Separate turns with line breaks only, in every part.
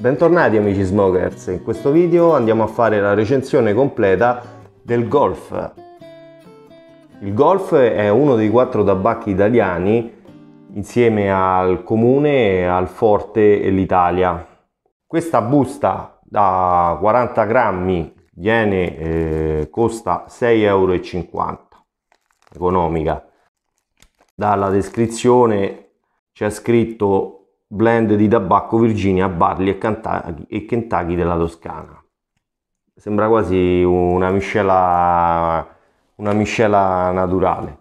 Bentornati amici smokers, in questo video andiamo a fare la recensione completa del Golf. Il Golf è uno dei quattro tabacchi italiani insieme al Comune, al Forte e l'Italia. Questa busta da 40 grammi viene, eh, costa 6,50 euro, economica. Dalla descrizione c'è scritto blend di tabacco Virginia, Barley e Kentucky della Toscana. Sembra quasi una miscela, una miscela naturale.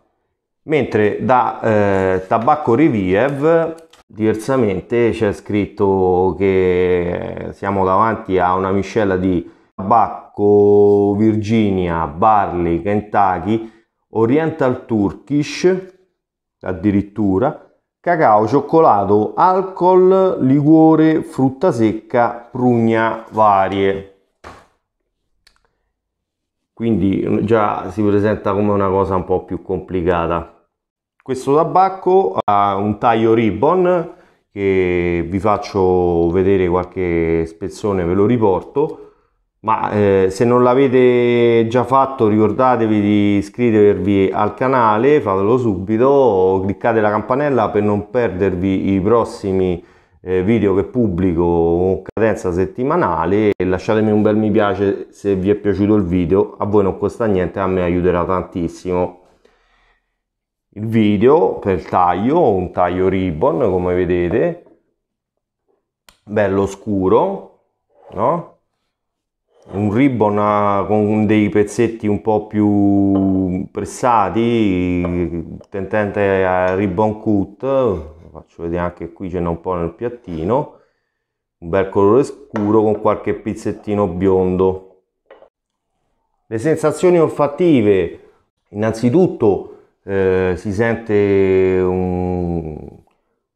Mentre da eh, Tabacco Reviev, diversamente, c'è scritto che siamo davanti a una miscela di tabacco Virginia, Barley, Kentucky, Oriental Turkish addirittura cacao, cioccolato, alcol, liquore, frutta secca, prugna varie. Quindi già si presenta come una cosa un po' più complicata. Questo tabacco ha un taglio ribbon che vi faccio vedere qualche spezzone, ve lo riporto ma eh, se non l'avete già fatto ricordatevi di iscrivervi al canale, fatelo subito, cliccate la campanella per non perdervi i prossimi eh, video che pubblico con cadenza settimanale e lasciatemi un bel mi piace se vi è piaciuto il video, a voi non costa niente, a me aiuterà tantissimo. Il video per il taglio, un taglio ribbon come vedete, bello scuro, no? un ribbon con dei pezzetti un po' più pressati, tendente a ribbon cut, lo faccio vedere anche qui ce n'è un po' nel piattino, un bel colore scuro con qualche pizzettino biondo. Le sensazioni olfattive, innanzitutto eh, si sente un,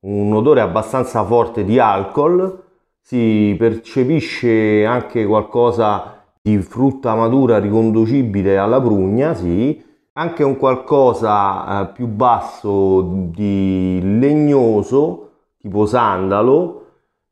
un odore abbastanza forte di alcol, si percepisce anche qualcosa di frutta matura riconducibile alla prugna, sì, anche un qualcosa eh, più basso di legnoso, tipo sandalo,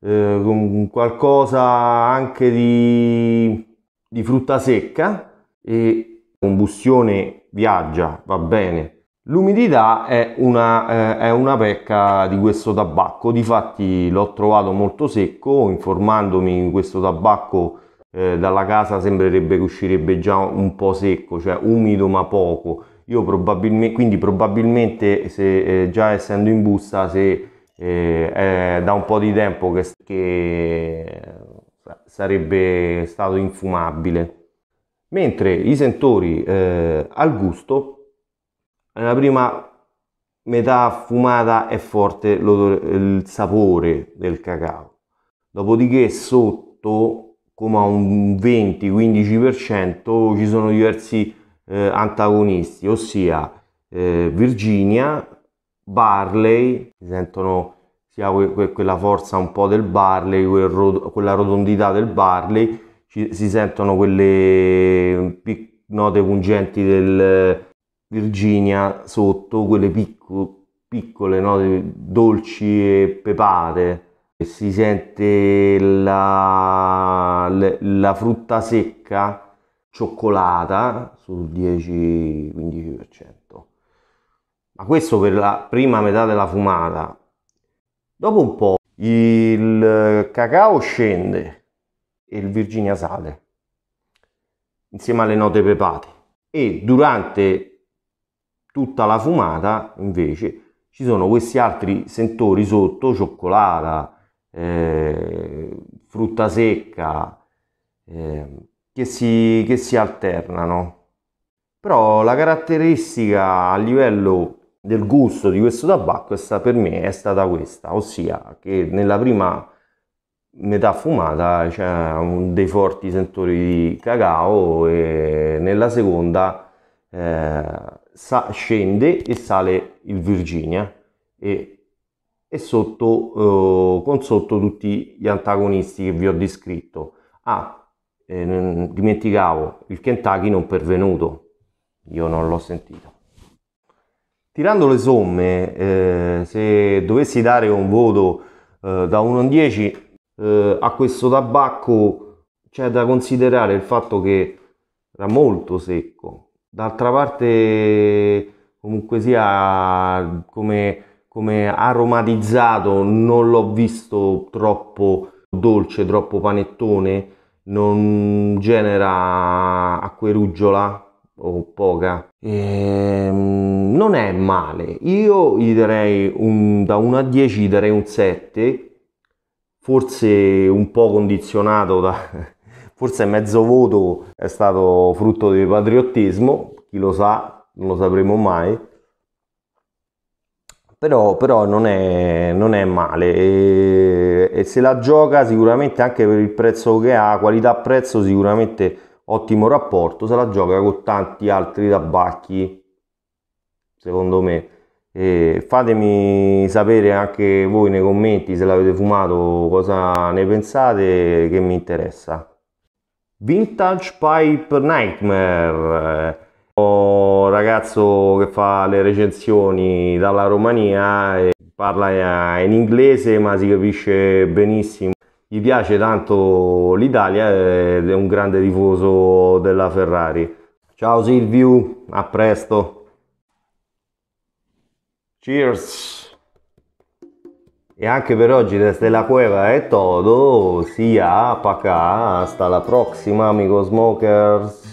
eh, qualcosa anche di, di frutta secca e combustione viaggia, va bene, L'umidità è una, eh, è una pecca di questo tabacco, difatti l'ho trovato molto secco, informandomi di questo tabacco eh, dalla casa sembrerebbe che uscirebbe già un po' secco, cioè umido ma poco. Io probabilmente, quindi probabilmente se, eh, già essendo in busta, se eh, è da un po' di tempo che, che eh, sarebbe stato infumabile. Mentre i sentori eh, al gusto nella prima metà fumata è forte il sapore del cacao, dopodiché sotto come a un 20-15% ci sono diversi eh, antagonisti, ossia eh, Virginia, Barley, si sentono sia que- que- quella forza un po' del Barley, quel rod- quella rotondità del Barley, ci- si sentono quelle note pungenti del Virginia sotto, quelle picco, piccole, no? dolci e pepate. Si sente la, la frutta secca cioccolata sul 10-15%. Ma questo per la prima metà della fumata. Dopo un po' il cacao scende e il Virginia sale insieme alle note pepate e durante tutta la fumata invece ci sono questi altri sentori sotto, cioccolata, eh, frutta secca, eh, che, si, che si alternano. Però la caratteristica a livello del gusto di questo tabacco è stata, per me è stata questa, ossia che nella prima metà fumata c'è dei forti sentori di cacao e nella seconda... Eh, sa- scende e sale il Virginia e, e sotto, eh, con sotto tutti gli antagonisti che vi ho descritto. Ah, eh, dimenticavo, il Kentucky non pervenuto, io non l'ho sentito. Tirando le somme, eh, se dovessi dare un voto eh, da 1 a 10 eh, a questo tabacco, c'è da considerare il fatto che era molto secco, D'altra parte, comunque sia, come, come aromatizzato, non l'ho visto troppo dolce, troppo panettone, non genera acqueruggiola o poca. Ehm, non è male. Io gli darei un, da 1 a 10, gli darei un 7, forse un po' condizionato da Forse mezzo voto è stato frutto di patriottismo, chi lo sa, non lo sapremo mai. Però, però non, è, non, è, male e, e, se la gioca sicuramente anche per il prezzo che ha, qualità-prezzo sicuramente ottimo rapporto, se la gioca con tanti altri tabacchi, secondo me. E fatemi sapere anche voi nei commenti se l'avete fumato, cosa ne pensate, che mi interessa. Vintage Pipe Nightmare, eh, un ragazzo che fa le recensioni dalla Romania, e parla eh, in inglese ma si capisce benissimo. Gli piace tanto l'Italia ed è un grande tifoso della Ferrari. Ciao Silvio, a presto. Cheers! E anche per oggi desde la cueva è todo, sia, sí, pa' acá, hasta la prossima, amigo smokers!